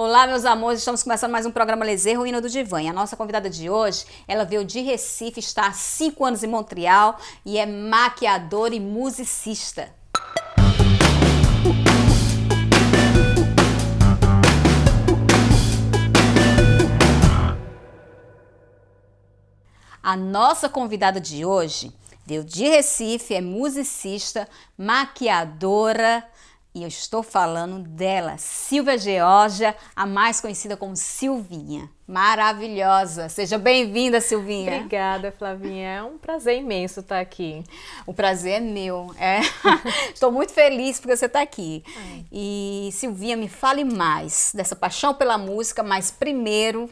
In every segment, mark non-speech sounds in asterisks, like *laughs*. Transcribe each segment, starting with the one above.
Olá, meus amores, estamos começando mais um programa Lezer Ruína do Divã. E a nossa convidada de hoje, ela veio de Recife, está há cinco anos em Montreal e é maquiadora e musicista. A nossa convidada de hoje veio de Recife, é musicista, maquiadora, e eu estou falando dela, Silvia Georgia, a mais conhecida como Silvinha. Maravilhosa! Seja bem-vinda, Silvinha. Obrigada, Flavinha. É um prazer imenso estar aqui. O prazer é meu. É. *laughs* estou muito feliz porque você está aqui. Ai. E Silvinha, me fale mais dessa paixão pela música, mas primeiro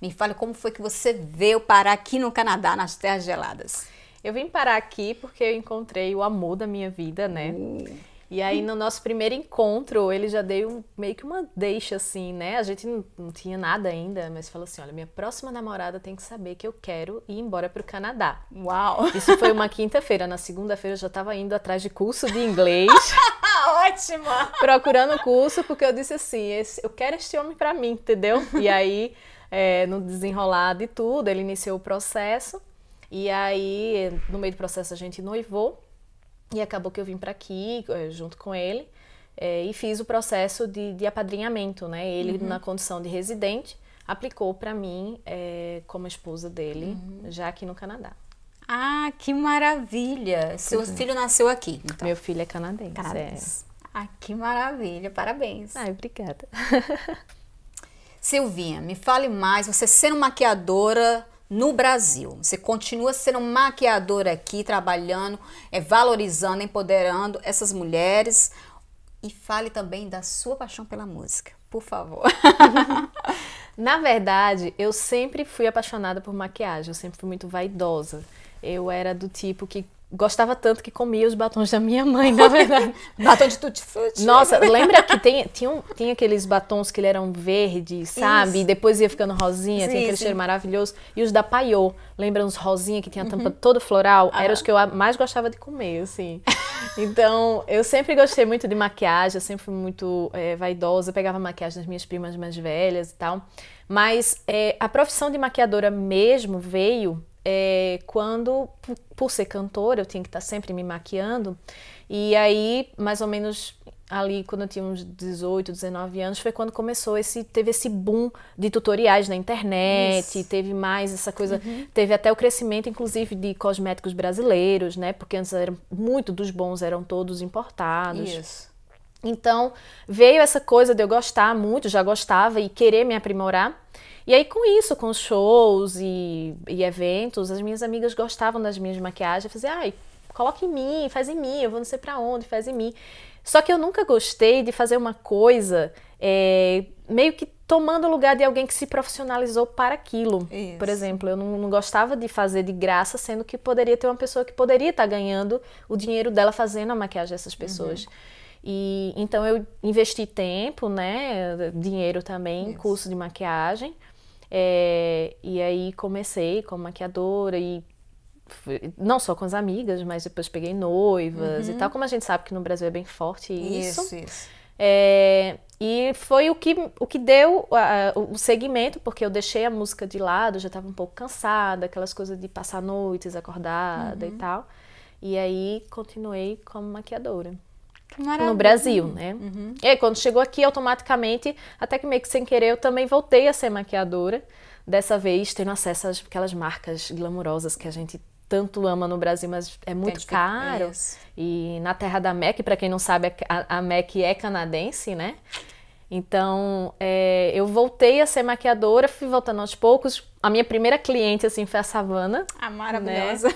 me fale como foi que você veio parar aqui no Canadá, nas Terras Geladas. Eu vim parar aqui porque eu encontrei o amor da minha vida, né? Uh. E aí, no nosso primeiro encontro, ele já deu um, meio que uma deixa, assim, né? A gente não, não, tinha nada ainda, mas falou assim: olha, minha próxima namorada tem que saber que eu quero ir embora pro Canadá. Uau! Isso foi uma quinta-feira. Na segunda-feira eu já tava indo atrás de curso de inglês. *laughs* Ótima! Procurando curso, porque eu disse assim: eu quero este homem para mim, entendeu? E aí, é, no desenrolar de tudo, ele iniciou o processo. E aí, no meio do processo, a gente noivou. E acabou que eu vim para aqui eh, junto com ele é, e fiz o processo de, de apadrinhamento, né? Ele, uhum. na condição de residente, aplicou para mim é, como esposa dele, uhum. já aqui no Canadá. Ah, que maravilha! É Seu filho nasceu aqui. Então. Meu filho é canadense. É. canadense. É. Ah, que maravilha! Parabéns. Ai, obrigada. *laughs* Silvinha, me fale mais. Você sendo maquiadora, no Brasil. Você continua sendo maquiador aqui, trabalhando, é, valorizando, empoderando essas mulheres. E fale também da sua paixão pela música, por favor. *laughs* Na verdade, eu sempre fui apaixonada por maquiagem, eu sempre fui muito vaidosa. Eu era do tipo que gostava tanto que comia os batons da minha mãe, na verdade. *laughs* Batom de tutti-frutti. Nossa, lembra que tem, tinha, um, tinha aqueles batons que eram verdes, sabe? Isso. E depois ia ficando rosinha, tinha aquele sim. cheiro maravilhoso. E os da Paiô, lembra uns rosinha que tinha a tampa uhum. toda floral? Ah. Eram os que eu mais gostava de comer, assim. Então, eu sempre gostei muito de maquiagem, eu sempre fui muito é, vaidosa, eu pegava maquiagem das minhas primas mais velhas e tal. Mas é, a profissão de maquiadora mesmo veio é, quando, por ser cantora, eu tinha que estar sempre me maquiando. E aí, mais ou menos ali quando eu tinha uns 18, 19 anos, foi quando começou esse, teve esse boom de tutoriais na internet, Isso. teve mais essa coisa, uhum. teve até o crescimento, inclusive, de cosméticos brasileiros, né? Porque antes eram, muito dos bons eram todos importados. Isso. Então, veio essa coisa de eu gostar muito, já gostava e querer me aprimorar. E aí, com isso, com shows e, e eventos, as minhas amigas gostavam das minhas maquiagens. Faziam, assim, ai, coloca em mim, faz em mim, eu vou não sei pra onde, faz em mim. Só que eu nunca gostei de fazer uma coisa é, meio que tomando o lugar de alguém que se profissionalizou para aquilo. Isso. Por exemplo, eu não, não, gostava de fazer de graça, sendo que poderia ter uma pessoa que poderia estar tá ganhando o dinheiro dela fazendo a maquiagem dessas uhum. pessoas. Uhum. E então eu investi tempo, né, dinheiro também, Isso. curso de maquiagem. É, e aí comecei como maquiadora e não só com as amigas, mas depois peguei noivas uhum. e tal, como a gente sabe que no Brasil é bem forte isso. Isso, isso. É, e foi o que, o que deu uh, o segmento, porque eu deixei a música de lado, já estava um pouco cansada, aquelas coisas de passar noites acordada uhum. e tal. E aí continuei como maquiadora no Brasil, né? Uhum. E é, aí, quando chegou aqui, automaticamente, até que meio que sem querer, eu também voltei a ser maquiadora. Dessa vez, tendo acesso às aquelas marcas glamourosas que a gente tanto ama no Brasil, mas é muito caro. Isso. E na terra da MAC, para quem não sabe, a, a MAC é canadense, né? Então, é, eu voltei a ser maquiadora, fui voltando aos poucos, a minha primeira cliente, assim, foi a Savana. A ah, maravilhosa. Né?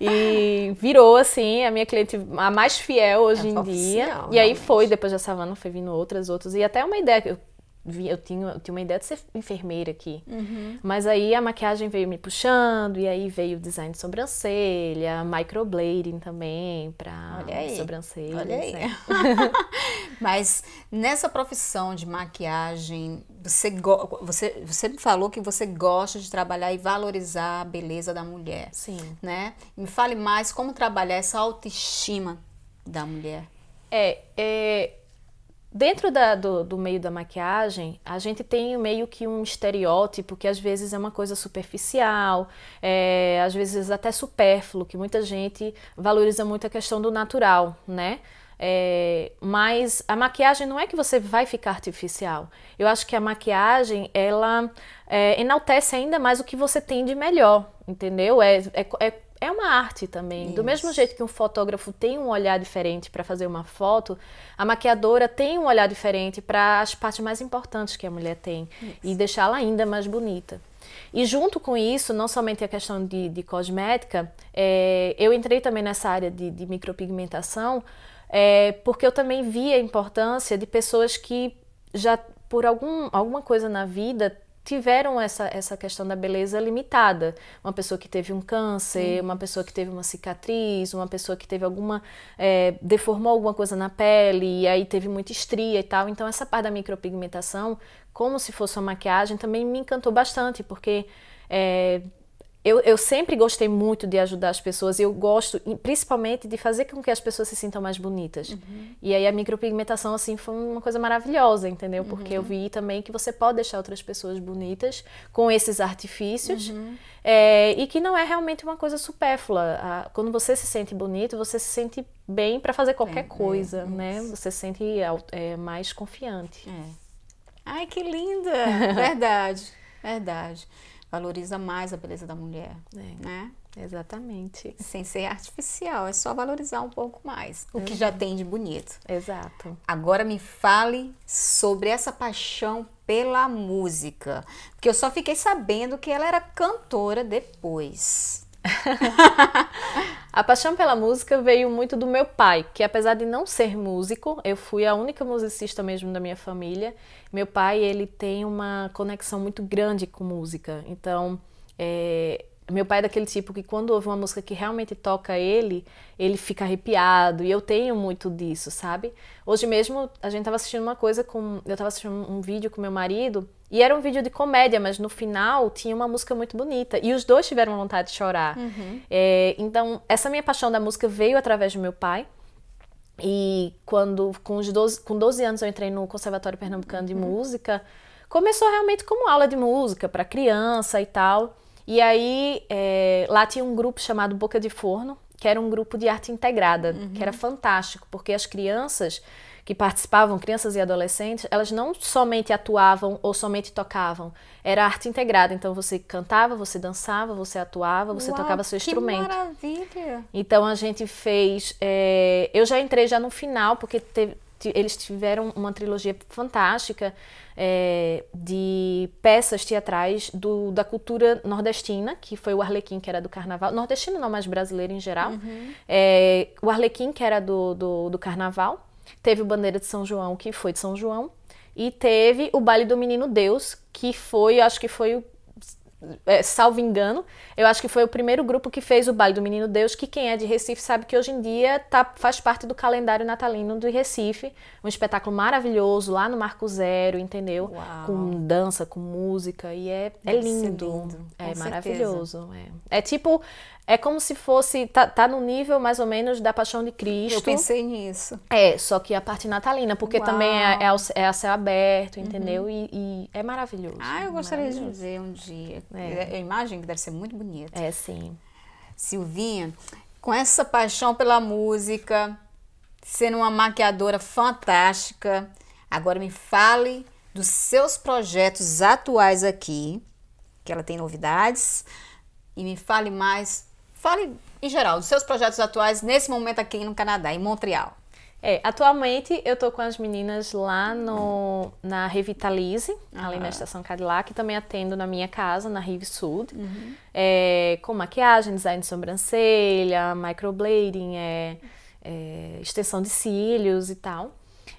E virou, assim, a minha cliente, a mais fiel hoje é em dia. e aí foi, depois da Savana, foi vindo outras, outras. E até uma ideia que eu eu tinha, eu tinha uma ideia de ser enfermeira aqui. Uhum. Mas aí a maquiagem veio me puxando, e aí veio o design de sobrancelha, microblading também pra Olha aí. sobrancelha. Olha aí. Né? *laughs* Mas nessa profissão de maquiagem, você, você, você falou que você gosta de trabalhar e valorizar a beleza da mulher. Sim. Né? Me fale mais como trabalhar essa autoestima da mulher. É, é Dentro da, do, do, meio da maquiagem, a gente tem meio que um estereótipo que às vezes é uma coisa superficial, é, às vezes até supérfluo, que muita gente valoriza muito a questão do natural, né? É, mas a maquiagem não é que você vai ficar artificial. Eu acho que a maquiagem ela é, enaltece ainda mais o que você tem de melhor, entendeu? É, é, é é uma arte também. Isso. Do mesmo jeito que um fotógrafo tem um olhar diferente para fazer uma foto, a maquiadora tem um olhar diferente para as partes mais importantes que a mulher tem isso. e deixá-la ainda mais bonita. E junto com isso, não somente a questão de, de cosmética, é, eu entrei também nessa área de, de micropigmentação, é, porque eu também vi a importância de pessoas que já por algum, alguma coisa na vida tiveram essa, essa questão da beleza limitada. Uma pessoa que teve um câncer, Sim. uma pessoa que teve uma cicatriz, uma pessoa que teve alguma. É, deformou alguma coisa na pele, e aí teve muita estria e tal. Então, essa parte da micropigmentação, como se fosse uma maquiagem, também me encantou bastante, porque. É, eu, eu, sempre gostei muito de ajudar as pessoas e eu gosto principalmente de fazer com que as pessoas se sintam mais bonitas. Uhum. E aí a micropigmentação assim foi uma coisa maravilhosa, entendeu? Uhum. Porque eu uhum. vi também que você pode deixar outras pessoas bonitas com esses artifícios uhum. é, e que não é realmente uma coisa supérflua. Quando você se sente bonito, você se sente bem para fazer qualquer é, é, coisa, é, né? Você se sente é, mais confiante. É. Ai, que linda! Verdade, verdade valoriza mais a beleza da mulher, é, né? Exatamente. Sem ser artificial, é só valorizar um pouco mais o que já uhum. tem de bonito. Exato. Agora me fale sobre essa paixão pela música, porque eu só fiquei sabendo que ela era cantora depois a paixão pela música veio muito do meu pai, que apesar de não ser músico, eu fui a única musicista mesmo da minha família. Meu pai, ele tem uma conexão muito grande com música. Então, é, meu pai é daquele tipo que quando ouve uma música que realmente toca ele, ele fica arrepiado. E eu tenho muito disso, sabe? Hoje mesmo a gente estava assistindo uma coisa com. Eu estava assistindo um vídeo com meu marido e era um vídeo de comédia, mas no final tinha uma música muito bonita. E os dois tiveram vontade de chorar. Uhum. É, então, essa minha paixão da música veio através do meu pai. E quando, com, os 12, com 12 anos, eu entrei no Conservatório Pernambucano de uhum. Música. Começou realmente como aula de música para criança e tal. E aí, é, lá tinha um grupo chamado Boca de Forno, que era um grupo de arte integrada, uhum. que era uhum. fantástico, porque as crianças que participavam, crianças e adolescentes, elas não somente atuavam ou somente tocavam. Era arte integrada. Então você cantava, você dançava, você atuava, você Uau, tocava seu que instrumento. Maravilha! Então a gente fez. É... eu já entrei já no final, porque teve, eles tiveram uma trilogia fantástica é, de peças teatrais do, da cultura nordestina, que foi o Arlequim, que era do carnaval, nordestino não, mas brasileiro em geral, uhum. é, o Arlequim, que era do, do, do carnaval, Teve o Bandeira de São João, que foi de São João, e teve o Baile do Menino Deus, que foi, acho que foi o é, salvo engano, eu acho que foi o primeiro grupo que fez o baile do Menino Deus, que quem é de Recife sabe que hoje em dia tá, faz parte do calendário natalino do Recife. Um espetáculo maravilhoso lá no Marco Zero, entendeu? Uau. Com dança, com música, e é, é lindo. lindo. É maravilhoso. É. é tipo é como se fosse. Tá, tá no nível mais ou menos da Paixão de Cristo. Eu pensei nisso. É, só que a parte natalina, porque Uau. também é, é, é, a céu aberto, uhum. entendeu? Uhum. E, e, é maravilhoso. Ah, eu gostaria de dizer um dia. É. a imagem que deve ser muito bonita. É, sim. Silvinha, com essa paixão pela música, sendo uma maquiadora fantástica, agora me fale dos seus projetos atuais aqui, que ela tem novidades e me fale mais Fale em geral dos seus projetos atuais nesse momento aqui no Canadá, em Montreal. É, atualmente eu tô com as meninas lá no, na Revitalize, uhum. ali na Estação Cadillac, que também atendo na minha casa, na Rive Sud, uhum. é, com maquiagem, design de sobrancelha, microblading, é, é, extensão de cílios e tal.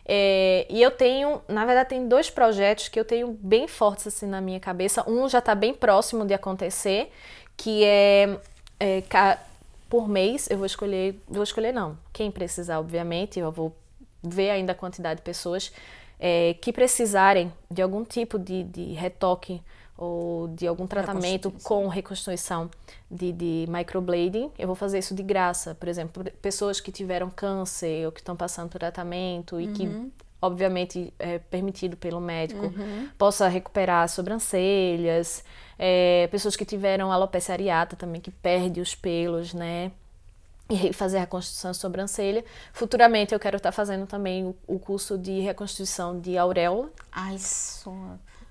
É, e eu tenho, na verdade, tem dois projetos que eu tenho bem fortes assim na minha cabeça. Um já está bem próximo de acontecer, que é é, por mês eu vou escolher, vou escolher não, quem precisar, obviamente, eu vou ver ainda a quantidade de pessoas é, que precisarem de algum tipo de, de retoque ou de algum tratamento reconstituição. com reconstituição de, de, microblading, eu vou fazer isso de graça. Por exemplo, pessoas que tiveram câncer ou que estão passando tratamento e uhum. que obviamente é, permitido pelo médico, uhum. possa recuperar sobrancelhas, é, pessoas que tiveram alopecia areata também, que perde os pelos, né? E fazer a reconstrução da sobrancelha. Futuramente eu quero estar tá fazendo também o, o, curso de reconstrução de auréola. Ai, isso!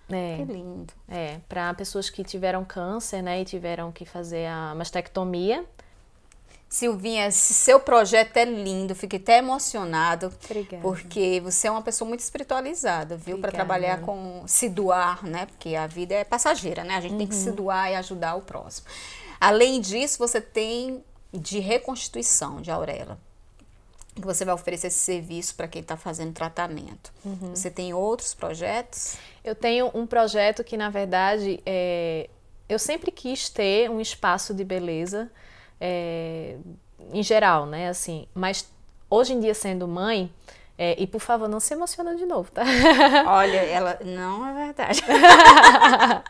É, que lindo. É, para pessoas que tiveram câncer, né, e tiveram que fazer a mastectomia, Silvinha, seu projeto é lindo, fiquei até emocionado. Obrigada. Porque você é uma pessoa muito espiritualizada, viu? Para trabalhar com se doar, né? Porque a vida é passageira, né? A gente uhum. tem que se uhum. doar e ajudar o próximo. Além disso, você tem de reconstituição de Aurela. Que você vai oferecer esse serviço para quem está fazendo tratamento. Uhum. Você tem outros projetos? Eu tenho um projeto que, na verdade, é... eu sempre quis ter um espaço de beleza é, em geral, né? Assim, mas hoje em dia sendo mãe, é, e por favor, não se emociona de novo, tá? *laughs* Olha, ela não é verdade. *laughs*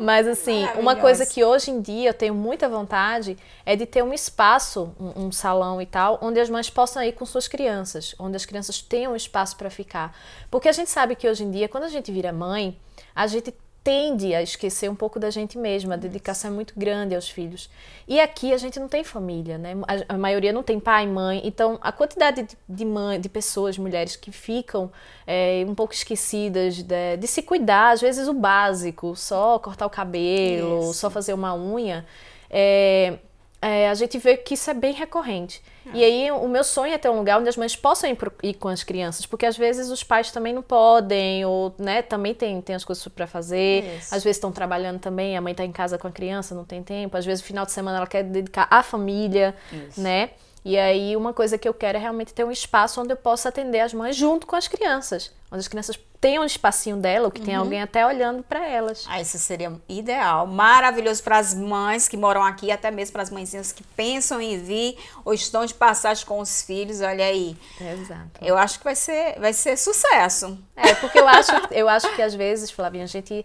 Mas assim, uma coisa que hoje em dia eu tenho muita vontade é de ter um espaço, um, um, salão e tal, onde as mães possam ir com suas crianças, onde as crianças tenham espaço para ficar. Porque a gente sabe que hoje em dia, quando a gente vira mãe, a gente tende a esquecer um pouco da gente mesma. A dedicação é muito grande aos filhos. E aqui a gente não tem família, né? A, maioria não tem pai, mãe. Então a quantidade de, mãe, de pessoas, mulheres que ficam é, um pouco esquecidas de, de, se cuidar, às vezes o básico, só cortar o cabelo, Isso. só fazer uma unha. É, é, a gente vê que isso é bem recorrente. É. E aí, o meu sonho é ter um lugar onde as mães possam ir, pro, ir, com as crianças, porque às vezes os pais também não podem, ou né, também tem, tem as coisas para fazer. Isso. Às vezes estão trabalhando também, a mãe está em casa com a criança, não tem tempo. Às vezes, no final de semana, ela quer dedicar à família, isso. né? E aí, uma coisa que eu quero é realmente ter um espaço onde eu possa atender as mães junto com as crianças, onde as crianças tenham um espacinho dela, ou que uhum. tenha alguém até olhando para elas. Ah, isso seria ideal, maravilhoso para as mães que moram aqui, até mesmo para as mãezinhas que pensam em vir ou estão de passagem com os filhos, olha aí. Exato. Eu acho que vai ser, vai ser sucesso. É, porque eu acho, eu acho que às vezes, Flavinha, a gente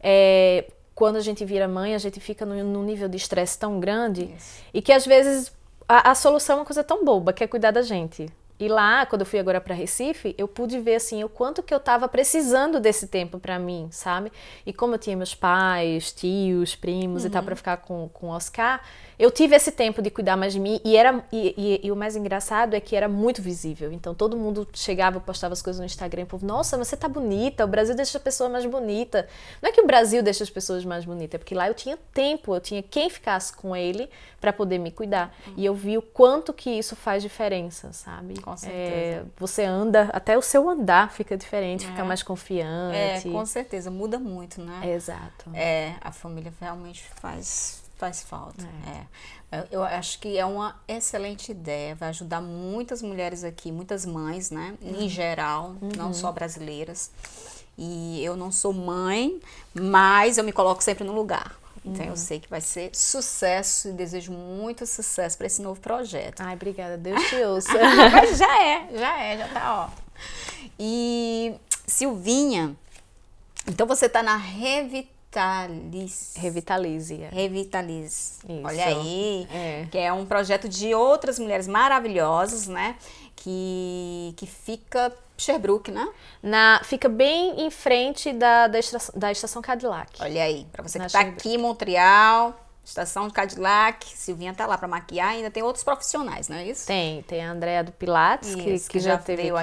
é, quando a gente vira mãe, a gente fica num nível de estresse tão grande isso. e que às vezes a, a solução é uma coisa tão boba, que é cuidar da gente. E lá, quando eu fui agora para Recife, eu pude ver assim o quanto que eu estava precisando desse tempo para mim, sabe? E como eu tinha meus pais, tios, primos uhum. e tal uhum. para ficar com com Oscar, eu tive esse tempo de cuidar mais de mim e era e, e, e, o mais engraçado é que era muito visível. Então todo mundo chegava, postava as coisas no Instagram, e povo, nossa, mas você tá bonita, o Brasil deixa a pessoa mais bonita. Não é que o Brasil deixa as pessoas mais bonitas, é porque lá eu tinha tempo, eu tinha quem ficasse com ele para poder me cuidar. Uhum. E eu vi o quanto que isso faz diferença, sabe? Com é, certeza. É, você anda, até o seu andar fica diferente, é. fica mais confiante. É, com certeza, muda muito, né? Exato. É, a família realmente faz, faz falta. É. é. Eu acho que é uma excelente ideia, vai ajudar muitas mulheres aqui, muitas mães, né? Uhum. Em geral, uhum. não só uhum. brasileiras. E eu não sou mãe, mas eu me coloco sempre no lugar. Então uhum. eu sei que vai ser sucesso e desejo muito sucesso para esse novo projeto. Ai, obrigada, Deus te *laughs* ouça. Ah, mas já é, já é, já tá, ó. E Silvinha, então você tá na Revitalize. Revitalize. É. Revitalize. Isso. Olha aí, é. que é um projeto de outras mulheres maravilhosas, né? Que, que fica Sherbrooke, né? Na, fica bem em frente da, da, estação, da estação Cadillac. Olha aí, para você que está aqui em Montreal, estação Cadillac, Silvinha tá lá para maquiar, ainda tem outros profissionais, não é isso? Tem, tem a Andrea do Pilates, isso, que, que, que, já, já teve aqui,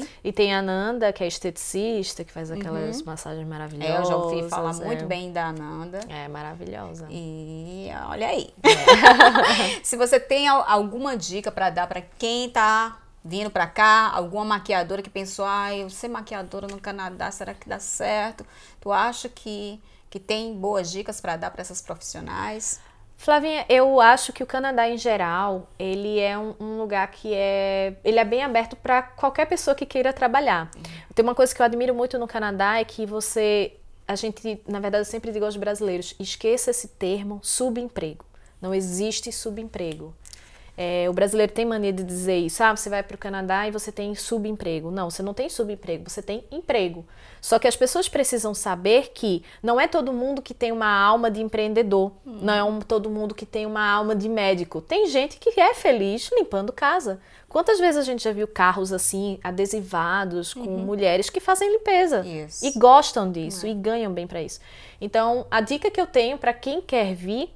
aqui, e tem a Nanda, que é esteticista, que faz uhum. aquelas uhum. massagens maravilhosas. É, eu já ouvi falar é. muito bem da Nanda. É, maravilhosa. E olha aí. É. *laughs* Se você tem alguma dica para dar para quem está vindo para cá, alguma maquiadora que pensou, ah, eu ser maquiadora no Canadá, será que dá certo? Tu acha que, que tem boas dicas para dar para essas profissionais? Flavinha, eu acho que o Canadá em geral, ele é um, um lugar que é, ele é bem aberto para qualquer pessoa que queira trabalhar. Uhum. Tem uma coisa que eu admiro muito no Canadá é que você, a gente, na verdade, eu sempre digo aos brasileiros, esqueça esse termo subemprego. Não existe subemprego. É, o brasileiro tem mania de dizer isso. Ah, você vai para o Canadá e você tem subemprego. Não, você não tem subemprego, você tem emprego. Só que as pessoas precisam saber que não é todo mundo que tem uma alma de empreendedor, hum. não é um, todo mundo que tem uma alma de médico. Tem gente que é feliz limpando casa. Quantas vezes a gente já viu carros assim, adesivados, com uhum. mulheres que fazem limpeza isso. e gostam disso é. e ganham bem para isso. Então, a dica que eu tenho para quem quer vir,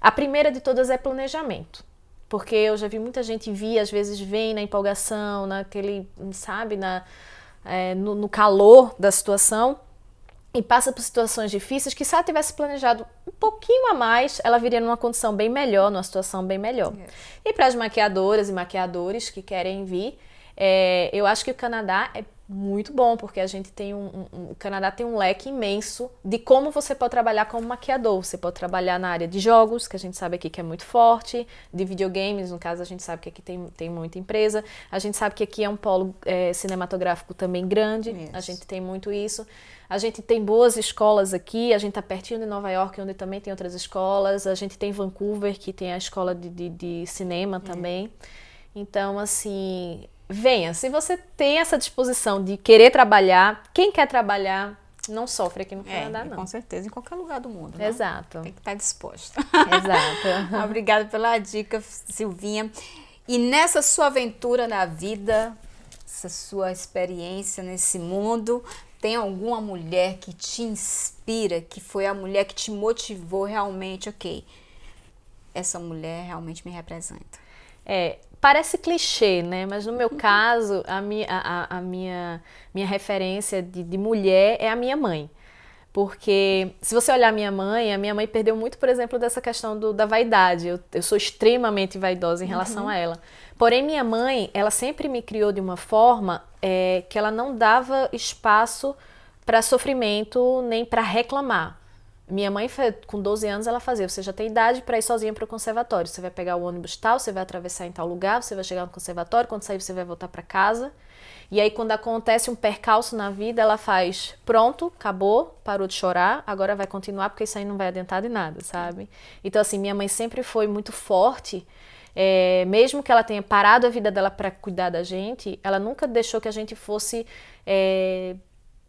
a primeira de todas é planejamento. Porque eu já vi muita gente vir, às vezes vem na empolgação, naquele, sabe, na, é, no, no calor da situação e passa por situações difíceis, que se ela tivesse planejado um pouquinho a mais, ela viria numa condição bem melhor, numa situação bem melhor. Yes. E para as maquiadoras e maquiadores que querem vir, é, eu acho que o Canadá é muito bom, porque a gente tem um, um, o Canadá tem um leque imenso de como você pode trabalhar como maquiador. Você pode trabalhar na área de jogos, que a gente sabe aqui que é muito forte, de videogames, no caso a gente sabe que aqui tem, tem muita empresa. A gente sabe que aqui é um polo é, cinematográfico também grande, isso. a gente tem muito isso. A gente tem boas escolas aqui, a gente está pertinho de Nova York, onde também tem outras escolas. A gente tem Vancouver, que tem a escola de, de, de cinema também. É. Então, assim, venha. Se você tem essa disposição de querer trabalhar, quem quer trabalhar não sofre aqui no é, Canadá, é, não. Com certeza, em qualquer lugar do mundo. Né? Exato. Né? Tem que estar tá disposta. Exato. *laughs* Obrigada pela dica, Silvinha. E nessa sua aventura na vida, essa sua experiência nesse mundo, tem alguma mulher que te inspira, que foi a mulher que te motivou realmente, ok, essa mulher realmente me representa? É, parece clichê, né? Mas no meu uhum. caso, a minha, a, a minha, minha referência de, de, mulher é a minha mãe. Porque se você olhar minha mãe, a minha mãe perdeu muito, por exemplo, dessa questão do, da vaidade. Eu, eu, sou extremamente vaidosa em relação uhum. a ela. Porém, minha mãe, ela sempre me criou de uma forma é, que ela não dava espaço para sofrimento nem para reclamar. Minha mãe, com 12 anos, ela fazia: você já tem idade para ir sozinha para o conservatório. Você vai pegar o ônibus tal, você vai atravessar em tal lugar, você vai chegar no conservatório, quando sair você vai voltar para casa. E aí, quando acontece um percalço na vida, ela faz: pronto, acabou, parou de chorar, agora vai continuar, porque isso aí não vai adiantar de nada, sabe? Então, assim, minha mãe sempre foi muito forte. É, mesmo que ela tenha parado a vida dela para cuidar da gente, ela nunca deixou que a gente fosse é,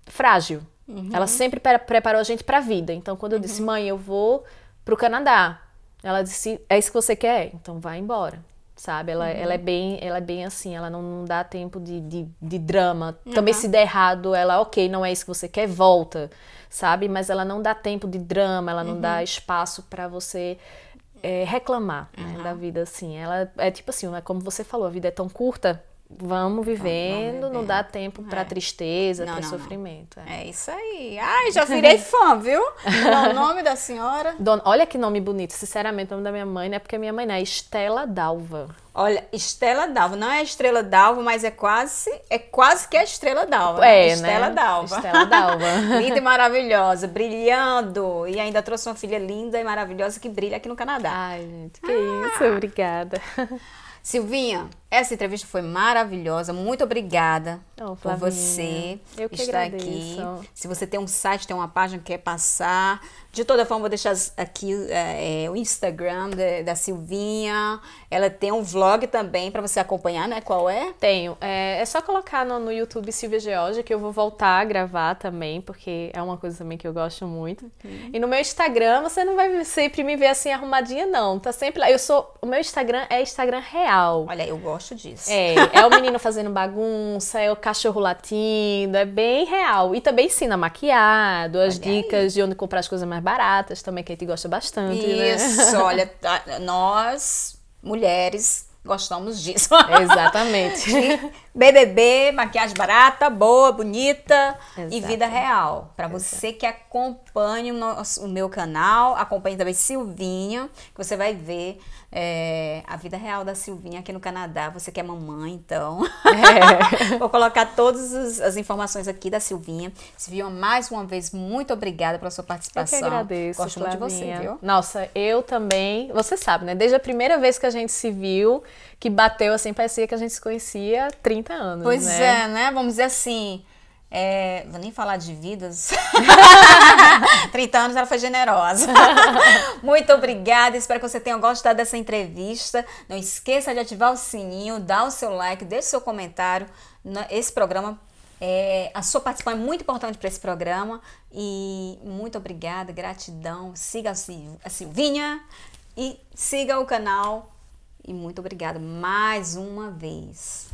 frágil, Uhum. Ela sempre pre preparou a gente para a vida. Então, quando eu uhum. disse, mãe, eu vou para o Canadá, ela disse, é isso que você quer? Então, vai embora. Sabe? Ela, uhum. ela, é, bem, ela é bem assim, ela não, não dá tempo de, de, de drama. Também se der errado, ela, ok, não é isso que você quer, volta. Sabe? Mas ela não dá tempo de drama, ela não dá uhum. espaço para você é, reclamar né, da vida, assim. Ela é tipo assim, é como você falou, a vida é tão curta Vamos vivendo, não dá tempo para é. tristeza, para sofrimento. É. é. isso aí. Ai, já virei *laughs* fã, viu? o nome da senhora? Dona, olha que nome bonito. Sinceramente, o nome da minha mãe não é porque minha mãe não né, é Estela Dalva. Olha, Estela Dalva, não é Estrela Dalva, mas é quase, é quase que a Estrela Dalva. Né? É, né? Estela né? Dalva. Estela Dalva. *laughs* linda e maravilhosa, brilhando. E ainda trouxe uma filha linda e maravilhosa que brilha aqui no Canadá. Ai, gente, que ah. isso, obrigada. *laughs* Silvinha, essa entrevista foi maravilhosa. Muito obrigada oh, por você estar agradeço. aqui. Se você tem um site, tem uma página que quer passar. De toda forma, vou deixar aqui é, é, o Instagram de, da Silvinha. Ela tem um vlog também para você acompanhar, né? Qual é? Tenho. É, é só colocar no, no, YouTube Silvia Georgia, que eu vou voltar a gravar também, porque é uma coisa também que eu gosto muito. Uhum. E no meu Instagram, você não vai sempre me ver assim arrumadinha, não. Tá sempre lá. Eu sou. O meu Instagram é Instagram real. Olha, eu gosto gosto disso. É, é o menino fazendo bagunça, é o cachorro latindo, é bem real. E também ensina maquiado, as olha dicas aí. de onde comprar as coisas mais baratas também, que a gente gosta bastante. Né? Isso, né? olha, *laughs* nós mulheres Gostamos disso. *laughs* Exatamente. BBB, maquiagem barata, boa, bonita e vida real. Para você que acompanha o, nosso, o, meu canal, acompanhe também Silvinha, que você vai ver é, a vida real da Silvinha aqui no Canadá. Você que é mamãe, então. É. *laughs* Vou colocar todas as informações aqui da Silvinha. Silvinha, mais uma vez, muito obrigada pela sua participação. Eu que agradeço. Gosto muito de você, viu? Nossa, eu também. Você sabe, né? Desde a primeira vez que a gente se viu, que bateu assim, parecia que a gente se conhecia há 30 anos. Pois né? é, né? Vamos dizer assim. É, vou nem falar de vidas. 30 *laughs* anos ela foi generosa. *laughs* Muito obrigada. Espero que você tenha gostado dessa entrevista. Não esqueça de ativar o sininho, dar o seu like, deixe seu comentário. Esse programa é, a sua participação é muito importante para esse programa e muito obrigada, gratidão. Siga a Silvinha e siga o canal e muito obrigada mais uma vez.